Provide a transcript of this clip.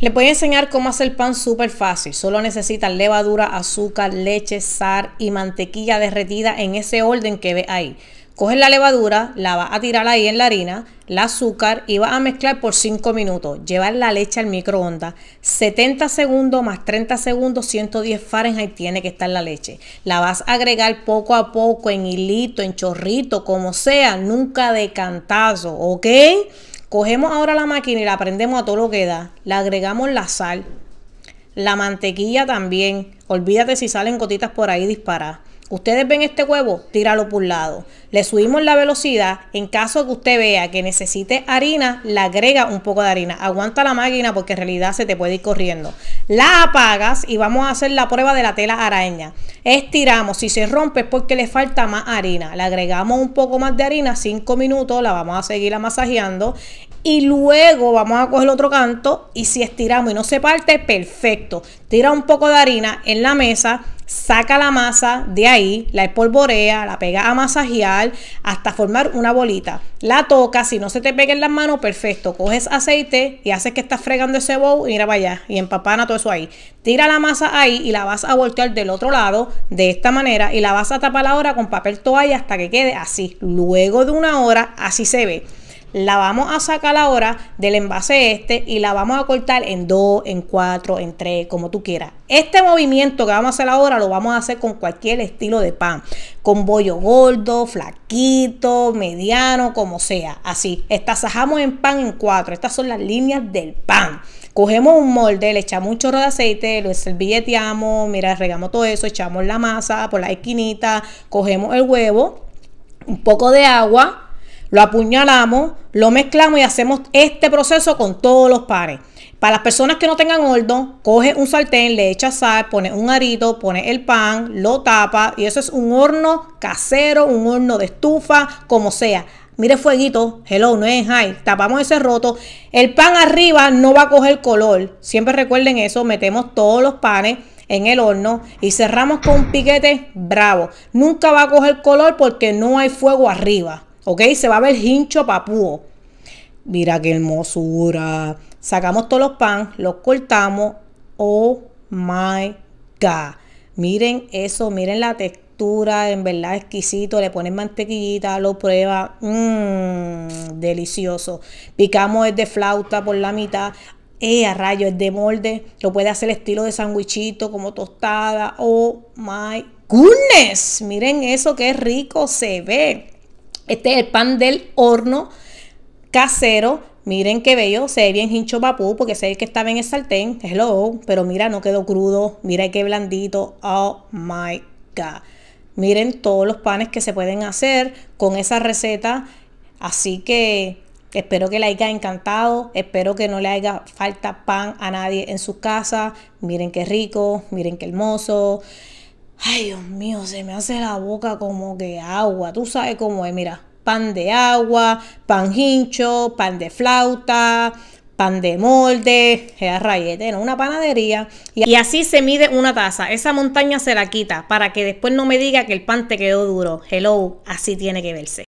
Les voy a enseñar cómo hacer pan súper fácil. Solo necesitas levadura, azúcar, leche, sal y mantequilla derretida en ese orden que ve ahí. Coges la levadura, la vas a tirar ahí en la harina, el azúcar y vas a mezclar por 5 minutos. Llevar la leche al microondas. 70 segundos más 30 segundos, 110 Fahrenheit tiene que estar la leche. La vas a agregar poco a poco en hilito, en chorrito, como sea, nunca de cantazo, ¿ok? Cogemos ahora la máquina y la prendemos a todo lo que da. Le agregamos la sal, la mantequilla también. Olvídate si salen gotitas por ahí dispara. Ustedes ven este huevo, tíralo por un lado. Le subimos la velocidad. En caso que usted vea que necesite harina, le agrega un poco de harina. Aguanta la máquina porque en realidad se te puede ir corriendo. La apagas y vamos a hacer la prueba de la tela araña. Estiramos. Si se rompe es porque le falta más harina. Le agregamos un poco más de harina, 5 minutos. La vamos a seguir amasajeando y luego vamos a coger otro canto y si estiramos y no se parte, perfecto. Tira un poco de harina en la mesa, saca la masa de ahí, la espolvorea, la pega a masajear hasta formar una bolita. La toca, si no se te pega en las manos, perfecto. Coges aceite y haces que estás fregando ese bowl y mira para allá y empapana todo eso ahí. Tira la masa ahí y la vas a voltear del otro lado de esta manera y la vas a tapar ahora con papel toalla hasta que quede así. Luego de una hora así se ve la vamos a sacar ahora del envase este y la vamos a cortar en dos, en cuatro, en tres, como tú quieras. Este movimiento que vamos a hacer ahora lo vamos a hacer con cualquier estilo de pan, con bollo gordo, flaquito, mediano, como sea, así. Estas sajamos en pan en cuatro. estas son las líneas del pan. Cogemos un molde, le echamos un chorro de aceite, lo servilleteamos, mira, regamos todo eso, echamos la masa por la esquinita, cogemos el huevo, un poco de agua, lo apuñalamos, lo mezclamos y hacemos este proceso con todos los panes. Para las personas que no tengan horno, coge un sartén, le echa sal, pone un arito, pone el pan, lo tapa y eso es un horno casero, un horno de estufa, como sea. Mire fueguito, hello, no es high. Tapamos ese roto. El pan arriba no va a coger color. Siempre recuerden eso, metemos todos los panes en el horno y cerramos con un piquete bravo. Nunca va a coger color porque no hay fuego arriba. ¿ok? Se va a ver hincho papúo. Mira qué hermosura. Sacamos todos los pan, los cortamos. Oh my God. Miren eso, miren la textura, en verdad exquisito. Le ponen mantequillita, lo prueba. Mmm, delicioso. Picamos el de flauta por la mitad. Eh, a rayo, es de molde. Lo puede hacer estilo de sandwichito, como tostada. Oh my goodness. Miren eso, qué rico se ve. Este es el pan del horno casero. Miren qué bello, se ve bien hincho papú porque se ve que estaba en el sartén. Hello, pero mira, no quedó crudo. Mira qué blandito. Oh my God. Miren todos los panes que se pueden hacer con esa receta. Así que espero que le haya encantado. Espero que no le haga falta pan a nadie en su casa. Miren qué rico, miren qué hermoso. Ay, Dios mío, se me hace la boca como que agua. Tú sabes cómo es, mira, pan de agua, pan hincho, pan de flauta, pan de molde, era rayete, una panadería. Y así se mide una taza. Esa montaña se la quita para que después no me diga que el pan te quedó duro. Hello, así tiene que verse.